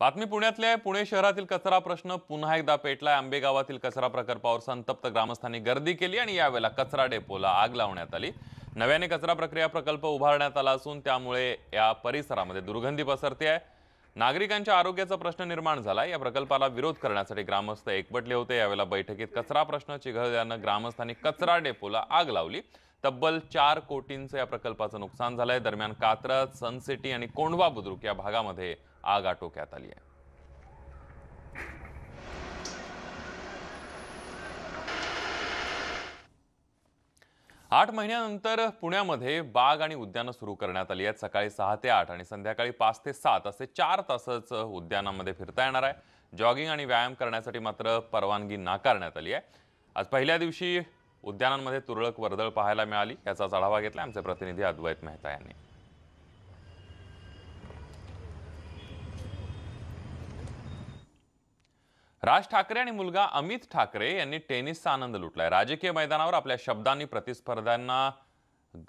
बातमी पुण्यातल्या पुणे शहरातील कचरा प्रश्न पुन्हा एकदा पेटलाय आंबेगावातील कचरा प्रकल्पावर संतप्त ग्रामस्थांनी गर्दी केली आणि यावेळेला कचरा डेपोला आग लावण्यात आली नव्याने कचरा प्रक्रिया प्रकल्प उभारण्यात आला असून त्यामुळे या परिसरामध्ये दुर्गंधी पसरते आहे नागरिकांच्या आरोग्याचा प्रश्न निर्माण झाला या प्रकल्पाला विरोध करण्यासाठी ग्रामस्थ एकबटले होते यावेळेला बैठकीत कचरा प्रश्न चिघळल्यानं ग्रामस्थांनी कचरा डेपोला आग लावली तब्बल चार कोटींचं या प्रकल्पाचं नुकसान झालंय दरम्यान कात्रज सनसिटी आणि कोंढवा बुद्रुक या भागामध्ये आग आटोक्यात आली आहे आठ महिन्यानंतर पुण्यामध्ये बाग आणि उद्यानं सुरू करण्यात आली आहेत सकाळी सहा ते आठ आणि संध्याकाळी पाच ते सात असे चार तासच उद्यानामध्ये फिरता येणार आहे जॉगिंग आणि व्यायाम करण्यासाठी मात्र परवानगी नाकारण्यात आली आहे आज पहिल्या दिवशी उद्यानांमध्ये तुरळक वर्दळ पाहायला मिळाली याचाच आढावा घेतला आमचे प्रतिनिधी अद्वैत मेहता यांनी राज ठाकरे आणि मुलगा अमित ठाकरे यांनी टेनिसचा आनंद लुटलाय राजकीय मैदानावर आपल्या शब्दांनी प्रतिस्पर्ध्यांना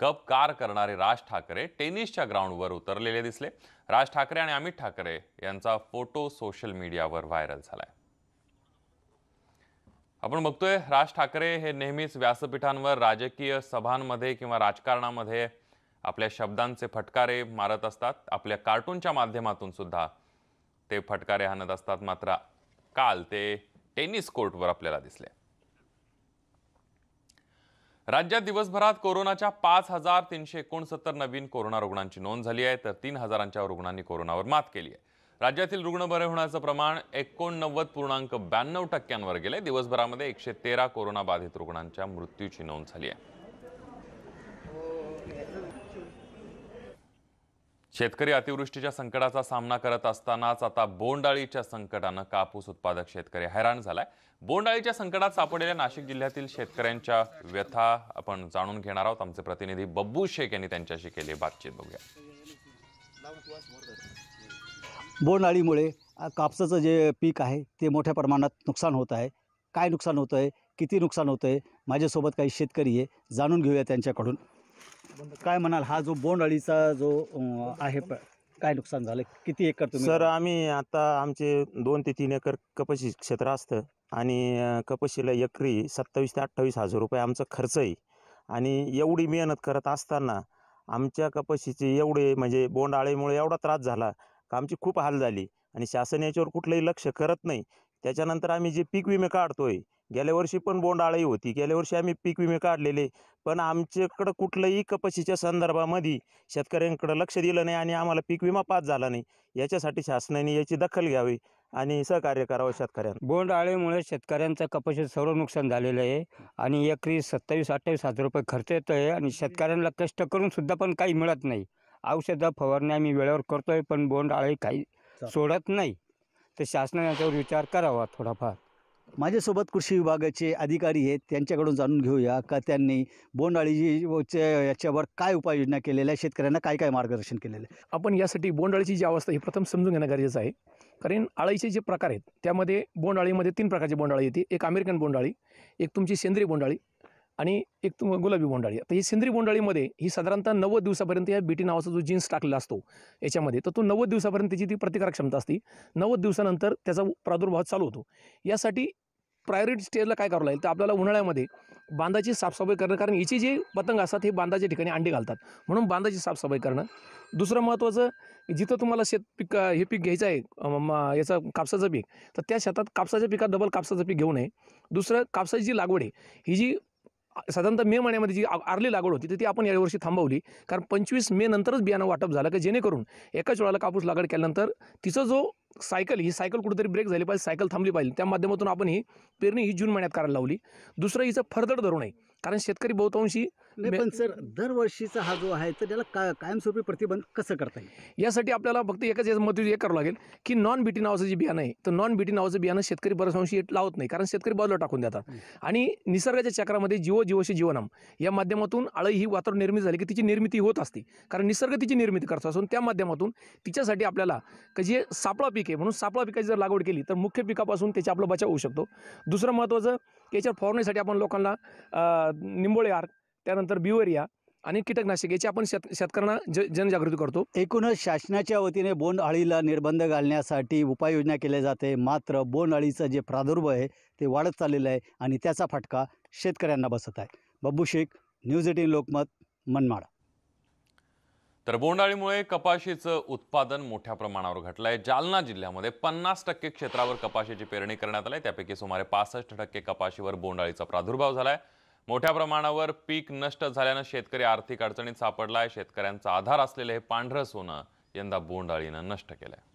गपकार करणारे राज ठाकरे टेनिसच्या ग्राउंडवर उतरलेले दिसले राज ठाकरे आणि अमित ठाकरे यांचा फोटो सोशल मीडियावर व्हायरल झालाय आपण बघतोय राज ठाकरे हे नेहमीच व्यासपीठांवर राजकीय सभांमध्ये किंवा राजकारणामध्ये आपल्या शब्दांचे फटकारे मारत असतात आपल्या कार्टूनच्या माध्यमातून सुद्धा ते फटकारे हाणत असतात मात्र काल ते टेनिस कोर्टवर आपल्याला दिसले राज्यात दिवसभरात कोरोनाच्या पाच हजार तीनशे एकोणसत्तर नवीन कोरोना रुग्णांची नोंद झाली आहे तर तीन हजारांच्या रुग्णांनी कोरोनावर मात केली आहे राज्यातील रुग्ण बरे होण्याचं प्रमाण एकोणनव्वद पूर्णांक ब्याण्णव टक्क्यांवर गेले दिवसभरामध्ये एकशे तेरा बाधित रुग्णांच्या मृत्यूची नोंद झाली आहे शेतकरी अतिवृष्टीच्या संकटाचा सामना करत असतानाच आता बोंडाळीच्या संकटानं कापूस उत्पादक शेतकरी हैराण झालाय बोंडाळीच्या संकटात सापडलेल्या नाशिक जिल्ह्यातील शेतकऱ्यांच्या व्यथा आपण जाणून घेणार आहोत आमचे प्रतिनिधी बब्बू शेख यांनी त्यांच्याशी केली बातचीत बघूया बोंडाळीमुळे कापसाचं जे पीक आहे ते मोठ्या प्रमाणात नुकसान होत आहे काय नुकसान होतंय आहे किती नुकसान होतंय आहे माझ्यासोबत काही शेतकरी आहे जाणून घेऊया त्यांच्याकडून काय म्हणाल हा जो बोंड अळीचा जो आहे काय नुकसान झालं किती एकर तुम्ही सर आम्ही आता आमचे दोन ते तीन एकर कपाशी क्षेत्र असतं आणि कपशीला कपाशीला एकरी सत्तावीस ते अठ्ठावीस हजार रुपये आमचा खर्च आहे आणि एवढी मेहनत करत असताना आमच्या कपाशीचे एवढे म्हणजे बोंडाळीमुळे एवढा त्रास झाला का आमची खूप हाल झाली आणि शासन याच्यावर कुठलंही लक्ष करत नाही त्याच्यानंतर आम्ही जे पीक विमे काढतोय गेल्या वर्षी पण बोंडाळी होती गेल्या वर्षी आम्ही पीक विमे काढलेले पण आमच्याकडं कुठलंही कपाशीच्या संदर्भामध्ये शेतकऱ्यांकडं लक्ष दिलं नाही आणि आम्हाला पीक विमा पास झाला नाही याच्यासाठी शासनाने याची दखल घ्यावी आणि सहकार्य करावं शेतकऱ्यांना बोंडाळीमुळे शेतकऱ्यांचं कपाशीत सर्व नुकसान झालेलं आहे आणि एकरी सत्तावीस अठ्ठावीस हजार रुपये खर्च येतो आहे आणि शेतकऱ्यांना कष्ट करून सुद्धा पण काही मिळत नाही औषधं फवारणी आम्ही वेळेवर करतोय पण बोंडाळी काही सोडत नाही तर शासनाने याच्यावर विचार करावा थोडाफार माझ्यासोबत कृषी विभागाचे अधिकारी आहेत त्यांच्याकडून जाणून घेऊया का त्यांनी बोंडअळीचे याच्यावर काय उपाययोजना केलेल्या शेतकऱ्यांना काय काय मार्गदर्शन केलेलं आहे आपण यासाठी बोंडअळीची जी अवस्था ही प्रथम समजून घेणं गरजेचं आहे कारण अळीचे जे प्रकार आहेत त्यामध्ये बोंडाळीमध्ये तीन प्रकारची बोंडअळी येते एक अमेरिकन बोंडअळी एक तुमची सेंद्रिय बोंडअळी आणि एक गुलाबी बोंडाळी आता ही सेंद्रिय बोंडाळीमध्ये ही साधारणतः नव्वद दिवसापर्यंत या बीटी नावाचा जो जीन्स टाकलेला असतो याच्यामध्ये तर तो नव्वद दिवसापर्यंत त्याची ती प्रतिकार क्षमता असते नव्वद दिवसानंतर त्याचा प्रादुर्भाव चालू होतो यासाठी प्रायोरिटी स्टेजला काय करावं लागेल तर आपल्याला उन्हाळ्यामध्ये बांधाची साफसफाई करणं कारण याचे जे पतंग असतात हे बांधाच्या ठिकाणी अंडी घालतात म्हणून बांधाची साफसफाई करणं दुसरं महत्त्वाचं जिथं तुम्हाला शेत पीक हे पीक घ्यायचं आहे याचं कापसाचं पीक तर त्या शेतात कापसाच्या पिकात डबल कापसाचं पीक घेऊ नये दुसरं कापसाची जी लागवड आहे ही जी साधारणतः मे महिन्यामध्ये जी आरली लागवड होती तर ती आपण यावर्षी थांबवली कारण पंचवीस मे नंतरच बियाणं वाटप झालं की जेणेकरून एकाच वेळाला कापूस लागवड केल्यानंतर तिचं जो सायकल ही सायकल कुठेतरी ब्रेक झाली पाहिजे सायकल थांबली पाहिजे त्या माध्यमातून आपण ही पेरणी ही जून महिन्यात करायला लावली दुसरं हिचं फरदड धरू नये कारण शेतकरी बहुतांशी पण सर दरवर्षीचा हा जो आहे तर त्याला का कायमस्वरूपी प्रतिबंध कसं करता येईल यासाठी आपल्याला फक्त एकच मत हे करावं लागेल की नॉन बीटी नावाचं जे बियाणं आहे तर नॉन बीटी नावाचं बियाणं शेतकरी बऱ्याच लावत नाही कारण शेतकरी बाजूला टाकून देतात आणि निसर्गाच्या चक्रामध्ये जीव जीवशी जीवनम या माध्यमातून आळी ही वातावरण निर्मिती झाली की तिची निर्मिती होत असते कारण निसर्ग तिची निर्मिती करतो असून त्या माध्यमातून तिच्यासाठी आपल्याला जे सापळा पीक आहे म्हणून सापळा पिकाची जर लागवड केली तर मुख्य पिकापासून त्याचा आपला बचाव होऊ शकतो दुसरं महत्त्वाचं याच्यावर फवारणीसाठी आपण लोकांना निंबोळे त्यानंतर बिवरिया आणि कीटकनाशक याची आपण शेत शेतकऱ्यांना ज जनजागृती करतो एकूणच शासनाच्या वतीने बोंड अळीला निर्बंध घालण्यासाठी उपाययोजना केल्या जाते मात्र बोंड अळीचं जे प्रादुर्भाव आहे ते वाढत चाललेलं आहे आणि त्याचा फटका शेतकऱ्यांना बसत आहे बब्बू शेख न्यूज एटीन लोकमत मनमाड तर बोंडाळीमुळे कपाशीचं उत्पादन मोठ्या प्रमाणावर घटलं आहे जालना जिल्ह्यामध्ये पन्नास टक्के क्षेत्रावर कपाशीची पेरणी करण्यात आली त्यापैकी सुमारे पासष्ट टक्के कपाशीवर बोंडाळीचा प्रादुर्भाव झाला आहे मोठ्या प्रमाणावर पीक नष्ट झाल्यानं शेतकरी आर्थिक अडचणीत सापडला आहे शेतकऱ्यांचा आधार असलेलं हे पांढरं सोनं यंदा बोंडाळीनं नष्ट केलंय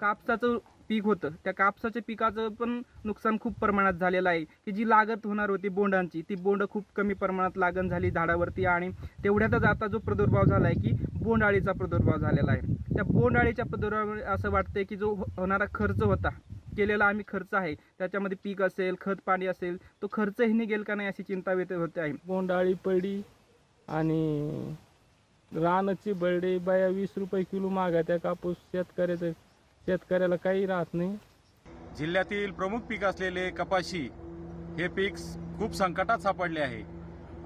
कापसाचं पीक होतं त्या कापसाच्या पिकाचं पण नुकसान खूप प्रमाणात झालेलं आहे की जी लागत होणार होती बोंडांची ती बोंड खूप कमी प्रमाणात लागण झाली झाडावरती आणि तेवढ्यातच आता जो प्रादुर्भाव झाला आहे की बोंडाळीचा प्रादुर्भाव झालेला आहे त्या बोंडाळीच्या प्रादुर्भावामुळे असं वाटतंय की जो हो-, होणारा खर्च होता केलेला आम्ही खर्च आहे त्याच्यामध्ये पीक असेल खत पाणी असेल तो खर्चही निघेल का नाही अशी चिंता व्यक्त होते आहे बोंडाळी पडी आणि रानाची बळडे बाया वीस रुपये किलो मागा त्या कापूस शेतकऱ्याचं शेतकऱ्याला काही राहत नाही जिल्ह्यातील प्रमुख पीक असलेले कपाशी हे पीक खूप संकटात सापडले आहे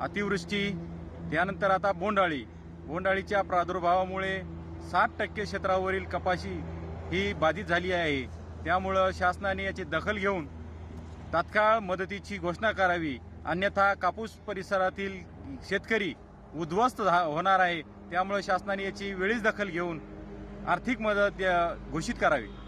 अतिवृष्टी त्यानंतर आता बोंडाळी बोंडाळीच्या प्रादुर्भावामुळे साठ टक्के क्षेत्रावरील कपाशी ही बाधित झाली आहे त्यामुळं शासनाने याची दखल घेऊन तात्काळ मदतीची घोषणा करावी अन्यथा कापूस परिसरातील शेतकरी उद्ध्वस्त होणार आहे त्यामुळे शासनाने याची वेळीच दखल घेऊन आर्थिक मदत घोषित करावी